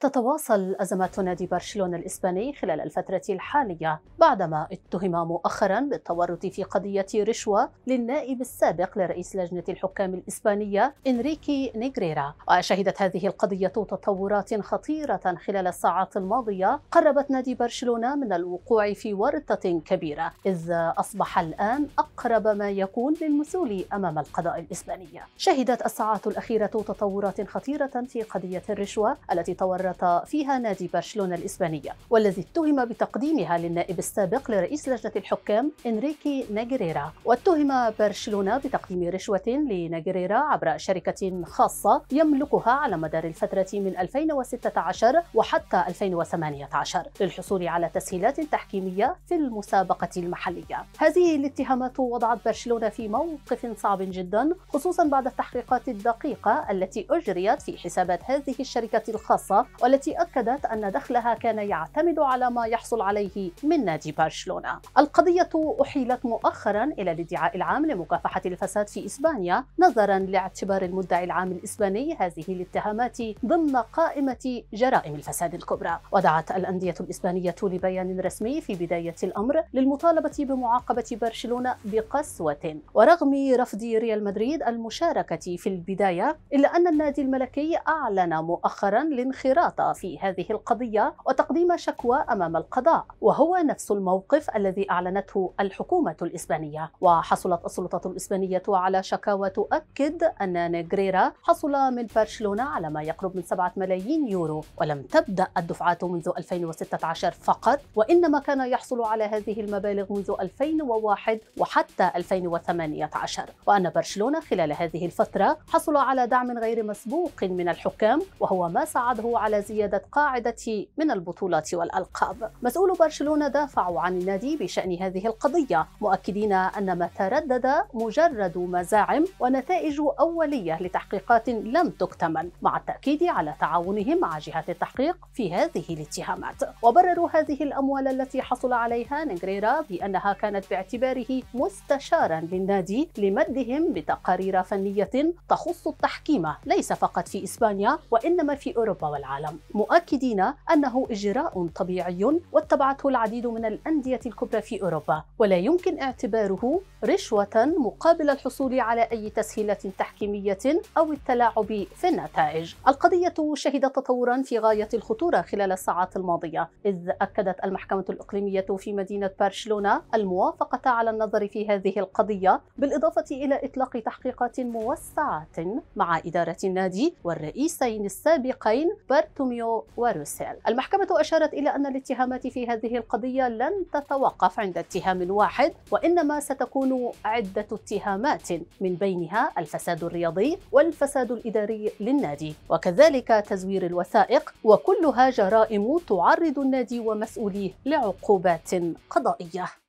تتواصل أزمات نادي برشلونة الإسباني خلال الفترة الحالية بعدما اتهم مؤخرا بالتورط في قضية رشوة للنائب السابق لرئيس لجنة الحكام الإسبانية إنريكي نيغريرا وشهدت هذه القضية تطورات خطيرة خلال الساعات الماضية قربت نادي برشلونة من الوقوع في ورطة كبيرة إذ أصبح الآن أقرب ما يكون للمثول أمام القضاء الاسباني شهدت الساعات الأخيرة تطورات خطيرة في قضية الرشوة التي تورط فيها نادي برشلونة الإسبانية والذي اتهم بتقديمها للنائب السابق لرئيس لجنة الحكام إنريكي ناجريرا واتهم برشلونة بتقديم رشوة لناجريرا عبر شركة خاصة يملكها على مدار الفترة من 2016 وحتى 2018 للحصول على تسهيلات تحكيمية في المسابقة المحلية هذه الاتهامات وضعت برشلونة في موقف صعب جدا خصوصا بعد التحقيقات الدقيقة التي أجريت في حسابات هذه الشركة الخاصة والتي أكدت أن دخلها كان يعتمد على ما يحصل عليه من نادي برشلونة القضية أحيلت مؤخرا إلى الادعاء العام لمكافحة الفساد في إسبانيا نظرا لاعتبار المدعي العام الإسباني هذه الاتهامات ضمن قائمة جرائم الفساد الكبرى ودعت الأندية الإسبانية لبيان رسمي في بداية الأمر للمطالبة بمعاقبة برشلونة بقسوة ورغم رفض ريال مدريد المشاركة في البداية إلا أن النادي الملكي أعلن مؤخرا الانخراط الوساطة في هذه القضية وتقديم شكوى أمام القضاء وهو نفس الموقف الذي أعلنته الحكومة الإسبانية وحصلت السلطة الإسبانية على شكاوى تؤكد أن نيغريرا حصل من برشلونة على ما يقرب من 7 ملايين يورو ولم تبدأ الدفعات منذ 2016 فقط وإنما كان يحصل على هذه المبالغ منذ 2001 وحتى 2018 وأن برشلونة خلال هذه الفترة حصل على دعم غير مسبوق من الحكام وهو ما ساعده على زيادة قاعدة من البطولات والألقاب مسؤول برشلونة دافعوا عن النادي بشأن هذه القضية مؤكدين أن ما تردد مجرد مزاعم ونتائج أولية لتحقيقات لم تكتمل مع التأكيد على تعاونهم مع جهات التحقيق في هذه الاتهامات وبرروا هذه الأموال التي حصل عليها نجريرا بأنها كانت باعتباره مستشارا للنادي لمدهم بتقارير فنية تخص التحكيم ليس فقط في إسبانيا وإنما في أوروبا والعالم العالم مؤكدين أنه إجراء طبيعي واتبعته العديد من الأندية الكبرى في أوروبا ولا يمكن اعتباره رشوة مقابل الحصول على أي تسهيلات تحكيمية أو التلاعب في النتائج. القضية شهدت تطورا في غاية الخطورة خلال الساعات الماضية، إذ أكدت المحكمة الإقليمية في مدينة برشلونة الموافقة على النظر في هذه القضية، بالإضافة إلى إطلاق تحقيقات موسعة مع إدارة النادي والرئيسين السابقين بارتوميو وروسيل. المحكمة أشارت إلى أن الاتهامات في هذه القضية لن تتوقف عند اتهام واحد، وإنما ستكون تكون عدة اتهامات من بينها الفساد الرياضي والفساد الإداري للنادي وكذلك تزوير الوثائق وكلها جرائم تعرض النادي ومسؤوليه لعقوبات قضائية